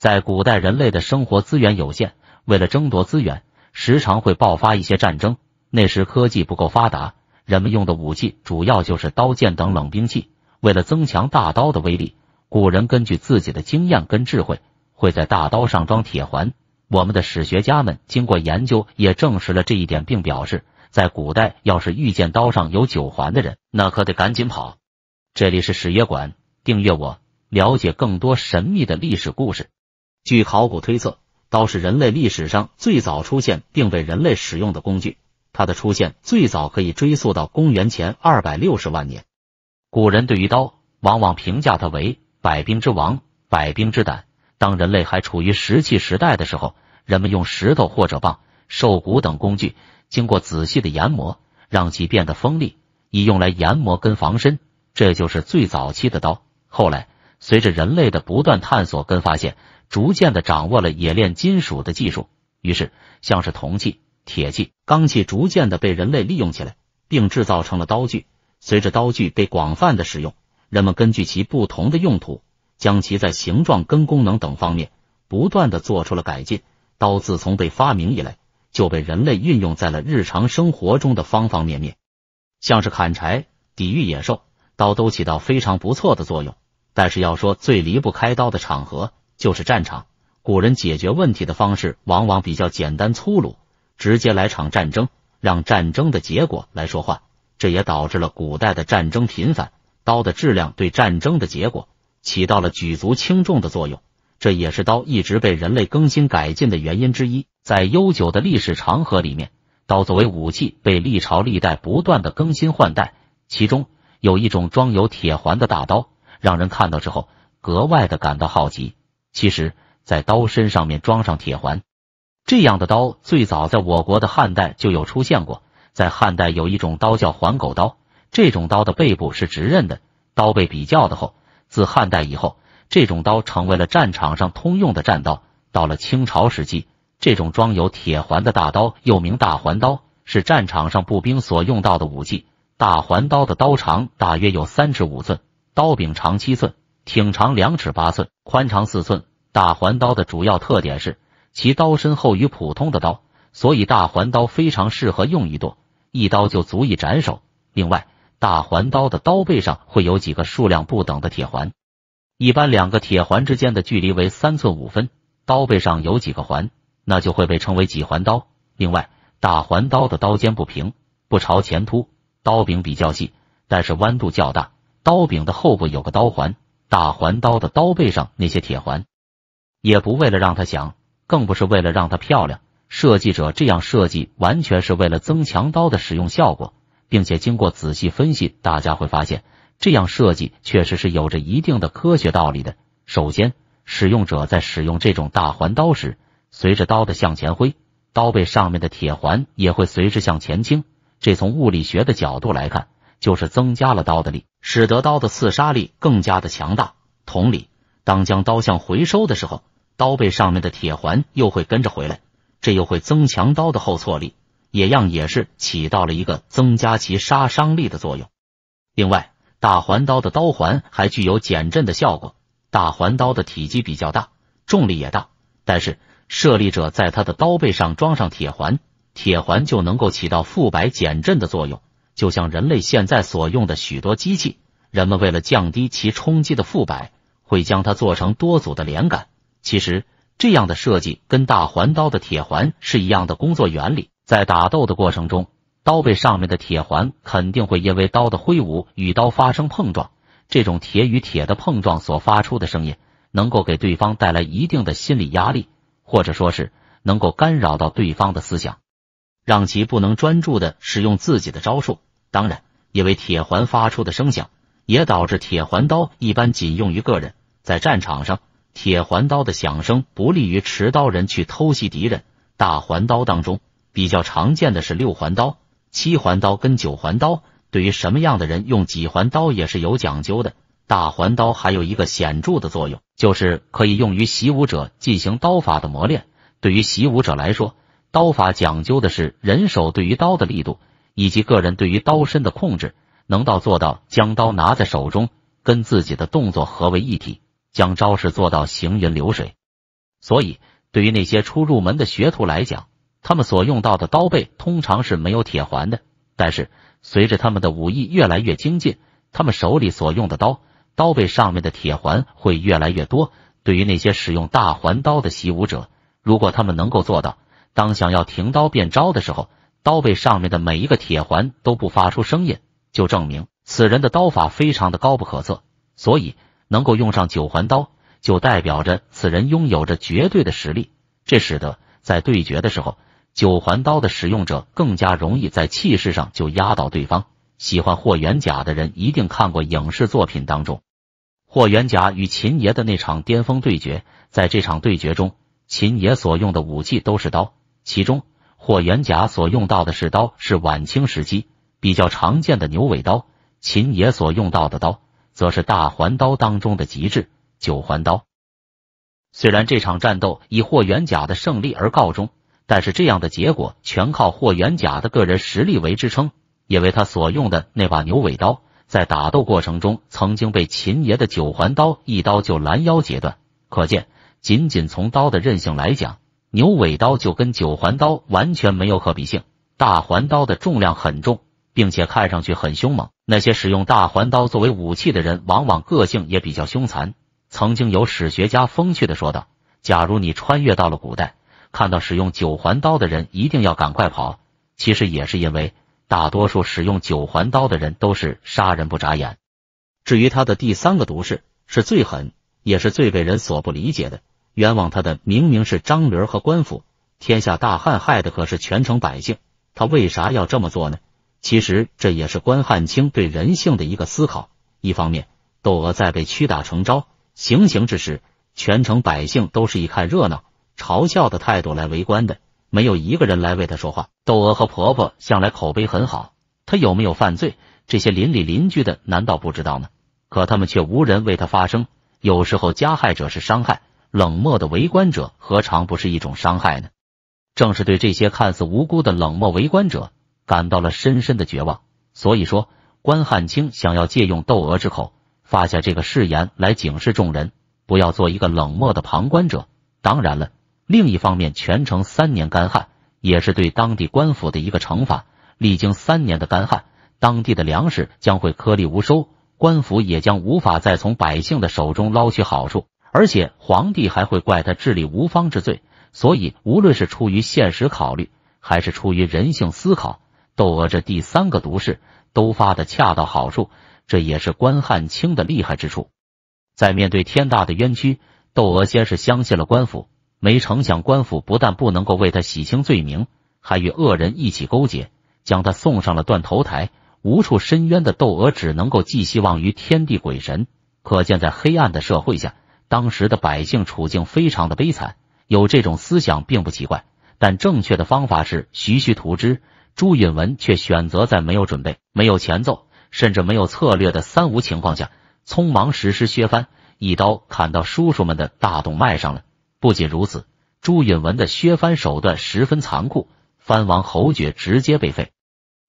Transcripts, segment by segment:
在古代，人类的生活资源有限，为了争夺资源，时常会爆发一些战争。那时科技不够发达，人们用的武器主要就是刀剑等冷兵器。为了增强大刀的威力，古人根据自己的经验跟智慧，会在大刀上装铁环。我们的史学家们经过研究也证实了这一点，并表示，在古代要是遇见刀上有九环的人，那可得赶紧跑。这里是史乐馆，订阅我，了解更多神秘的历史故事。据考古推测，刀是人类历史上最早出现并被人类使用的工具。它的出现最早可以追溯到公元前2百六十万年。古人对于刀，往往评价它为“百兵之王，百兵之胆”。当人类还处于石器时代的时候，人们用石头或者棒、兽骨等工具，经过仔细的研磨，让其变得锋利，以用来研磨跟防身。这就是最早期的刀。后来，随着人类的不断探索跟发现，逐渐的掌握了冶炼金属的技术，于是像是铜器、铁器、钢器逐渐的被人类利用起来，并制造成了刀具。随着刀具被广泛的使用，人们根据其不同的用途，将其在形状、跟功能等方面不断的做出了改进。刀自从被发明以来，就被人类运用在了日常生活中的方方面面，像是砍柴、抵御野兽，刀都起到非常不错的作用。但是要说最离不开刀的场合，就是战场，古人解决问题的方式往往比较简单粗鲁，直接来场战争，让战争的结果来说话。这也导致了古代的战争频繁，刀的质量对战争的结果起到了举足轻重的作用。这也是刀一直被人类更新改进的原因之一。在悠久的历史长河里面，刀作为武器被历朝历代不断的更新换代，其中有一种装有铁环的大刀，让人看到之后格外的感到好奇。其实，在刀身上面装上铁环，这样的刀最早在我国的汉代就有出现过。在汉代有一种刀叫环狗刀，这种刀的背部是直刃的，刀背比较的厚。自汉代以后，这种刀成为了战场上通用的战刀。到了清朝时期，这种装有铁环的大刀又名大环刀，是战场上步兵所用到的武器。大环刀的刀长大约有三尺五寸，刀柄长七寸。挺长两尺八寸，宽长四寸。大环刀的主要特点是其刀身厚于普通的刀，所以大环刀非常适合用于剁，一刀就足以斩首。另外，大环刀的刀背上会有几个数量不等的铁环，一般两个铁环之间的距离为三寸五分。刀背上有几个环，那就会被称为几环刀。另外，大环刀的刀尖不平，不朝前凸，刀柄比较细，但是弯度较大。刀柄的后部有个刀环。大环刀的刀背上那些铁环，也不为了让他想，更不是为了让他漂亮。设计者这样设计，完全是为了增强刀的使用效果，并且经过仔细分析，大家会发现，这样设计确实是有着一定的科学道理的。首先，使用者在使用这种大环刀时，随着刀的向前挥，刀背上面的铁环也会随之向前倾。这从物理学的角度来看。就是增加了刀的力，使得刀的刺杀力更加的强大。同理，当将刀向回收的时候，刀背上面的铁环又会跟着回来，这又会增强刀的后挫力，也样也是起到了一个增加其杀伤力的作用。另外，大环刀的刀环还具有减震的效果。大环刀的体积比较大，重力也大，但是设立者在它的刀背上装上铁环，铁环就能够起到负摆减震的作用。就像人类现在所用的许多机器，人们为了降低其冲击的负摆，会将它做成多组的连杆。其实，这样的设计跟大环刀的铁环是一样的工作原理。在打斗的过程中，刀背上面的铁环肯定会因为刀的挥舞与刀发生碰撞，这种铁与铁的碰撞所发出的声音，能够给对方带来一定的心理压力，或者说是能够干扰到对方的思想，让其不能专注的使用自己的招数。当然，因为铁环发出的声响，也导致铁环刀一般仅用于个人。在战场上，铁环刀的响声不利于持刀人去偷袭敌人。大环刀当中比较常见的是六环刀、七环刀跟九环刀。对于什么样的人用几环刀也是有讲究的。大环刀还有一个显著的作用，就是可以用于习武者进行刀法的磨练。对于习武者来说，刀法讲究的是人手对于刀的力度。以及个人对于刀身的控制，能到做到将刀拿在手中，跟自己的动作合为一体，将招式做到行云流水。所以，对于那些初入门的学徒来讲，他们所用到的刀背通常是没有铁环的。但是，随着他们的武艺越来越精进，他们手里所用的刀，刀背上面的铁环会越来越多。对于那些使用大环刀的习武者，如果他们能够做到，当想要停刀变招的时候。刀背上面的每一个铁环都不发出声音，就证明此人的刀法非常的高不可测。所以能够用上九环刀，就代表着此人拥有着绝对的实力。这使得在对决的时候，九环刀的使用者更加容易在气势上就压倒对方。喜欢霍元甲的人一定看过影视作品当中霍元甲与秦爷的那场巅峰对决。在这场对决中，秦爷所用的武器都是刀，其中。霍元甲所用到的是刀，是晚清时期比较常见的牛尾刀。秦爷所用到的刀，则是大环刀当中的极致九环刀。虽然这场战斗以霍元甲的胜利而告终，但是这样的结果全靠霍元甲的个人实力为支撑，因为他所用的那把牛尾刀，在打斗过程中曾经被秦爷的九环刀一刀就拦腰截断。可见，仅仅从刀的韧性来讲。牛尾刀就跟九环刀完全没有可比性。大环刀的重量很重，并且看上去很凶猛。那些使用大环刀作为武器的人，往往个性也比较凶残。曾经有史学家风趣的说道：“假如你穿越到了古代，看到使用九环刀的人，一定要赶快跑。”其实也是因为大多数使用九环刀的人都是杀人不眨眼。至于他的第三个毒誓，是最狠，也是最被人所不理解的。冤枉他的明明是张驴和官府，天下大旱害的可是全城百姓，他为啥要这么做呢？其实这也是关汉卿对人性的一个思考。一方面，窦娥在被屈打成招、行刑之时，全城百姓都是以看热闹、嘲笑的态度来围观的，没有一个人来为他说话。窦娥和婆婆向来口碑很好，她有没有犯罪，这些邻里邻居的难道不知道吗？可他们却无人为他发声。有时候加害者是伤害。冷漠的围观者何尝不是一种伤害呢？正是对这些看似无辜的冷漠围观者感到了深深的绝望。所以说，关汉卿想要借用窦娥之口发下这个誓言，来警示众人不要做一个冷漠的旁观者。当然了，另一方面，全程三年干旱也是对当地官府的一个惩罚。历经三年的干旱，当地的粮食将会颗粒无收，官府也将无法再从百姓的手中捞取好处。而且皇帝还会怪他治理无方之罪，所以无论是出于现实考虑，还是出于人性思考，窦娥这第三个毒誓都发的恰到好处，这也是关汉卿的厉害之处。在面对天大的冤屈，窦娥先是相信了官府，没成想官府不但不能够为他洗清罪名，还与恶人一起勾结，将他送上了断头台。无处申冤的窦娥只能够寄希望于天地鬼神。可见在黑暗的社会下。当时的百姓处境非常的悲惨，有这种思想并不奇怪。但正确的方法是徐徐图之。朱允文却选择在没有准备、没有前奏、甚至没有策略的三无情况下，匆忙实施削藩，一刀砍到叔叔们的大动脉上了。不仅如此，朱允文的削藩手段十分残酷，藩王侯爵直接被废，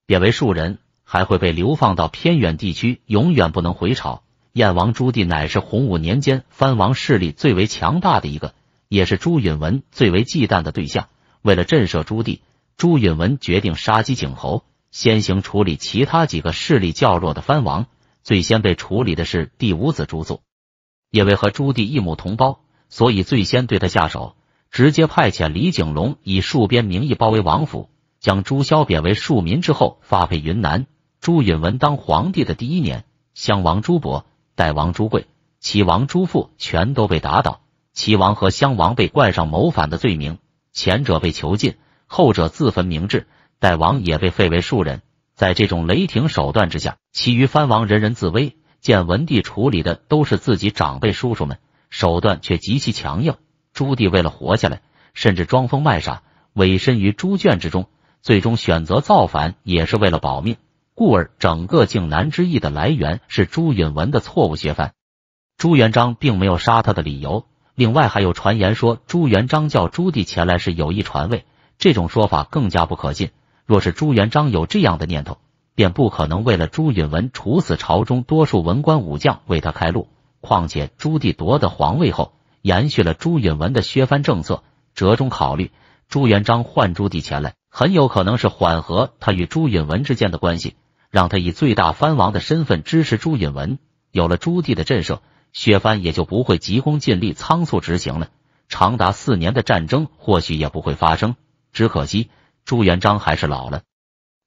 贬为庶人，还会被流放到偏远地区，永远不能回朝。燕王朱棣乃是洪武年间藩王势力最为强大的一个，也是朱允文最为忌惮的对象。为了震慑朱棣，朱允文决定杀鸡儆猴，先行处理其他几个势力较弱的藩王。最先被处理的是第五子朱肃，因为和朱棣一母同胞，所以最先对他下手，直接派遣李景隆以戍边名义包围王府，将朱萧贬为庶民之后发配云南。朱允文当皇帝的第一年，襄王朱柏。代王朱贵、齐王朱富全都被打倒，齐王和襄王被冠上谋反的罪名，前者被囚禁，后者自焚明志。代王也被废为庶人。在这种雷霆手段之下，其余藩王人人自危。见文帝处理的都是自己长辈叔叔们，手段却极其强硬。朱棣为了活下来，甚至装疯卖傻，委身于猪圈之中，最终选择造反也是为了保命。故而，整个靖难之役的来源是朱允文的错误削藩。朱元璋并没有杀他的理由。另外，还有传言说朱元璋叫朱棣前来是有意传位，这种说法更加不可信。若是朱元璋有这样的念头，便不可能为了朱允文处死朝中多数文官武将为他开路。况且，朱棣夺得皇位后，延续了朱允文的削藩政策。折中考虑，朱元璋换朱棣前来，很有可能是缓和他与朱允文之间的关系。让他以最大藩王的身份支持朱允文，有了朱棣的震慑，薛藩也就不会急功近利、仓促执行了。长达四年的战争或许也不会发生。只可惜朱元璋还是老了，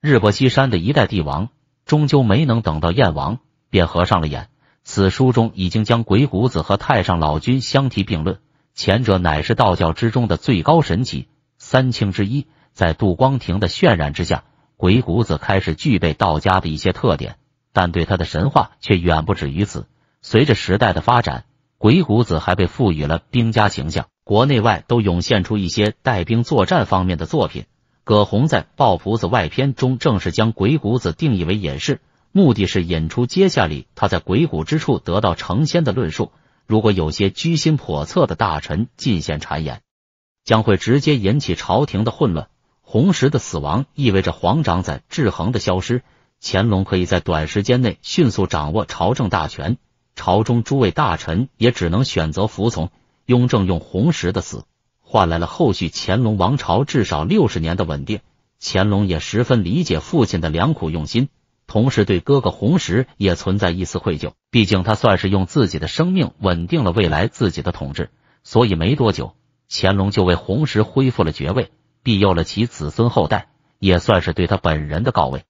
日薄西山的一代帝王，终究没能等到燕王便合上了眼。此书中已经将鬼谷子和太上老君相提并论，前者乃是道教之中的最高神奇，三清之一，在杜光庭的渲染之下。鬼谷子开始具备道家的一些特点，但对他的神话却远不止于此。随着时代的发展，鬼谷子还被赋予了兵家形象，国内外都涌现出一些带兵作战方面的作品。葛洪在《抱朴子外篇》中正式将鬼谷子定义为隐士，目的是引出接下里他在鬼谷之处得到成仙的论述。如果有些居心叵测的大臣进献谗言，将会直接引起朝廷的混乱。红石的死亡意味着皇长子制衡的消失，乾隆可以在短时间内迅速掌握朝政大权，朝中诸位大臣也只能选择服从。雍正用红石的死换来了后续乾隆王朝至少六十年的稳定。乾隆也十分理解父亲的良苦用心，同时对哥哥红石也存在一丝愧疚，毕竟他算是用自己的生命稳定了未来自己的统治。所以没多久，乾隆就为红石恢复了爵位。庇佑了其子孙后代，也算是对他本人的告慰。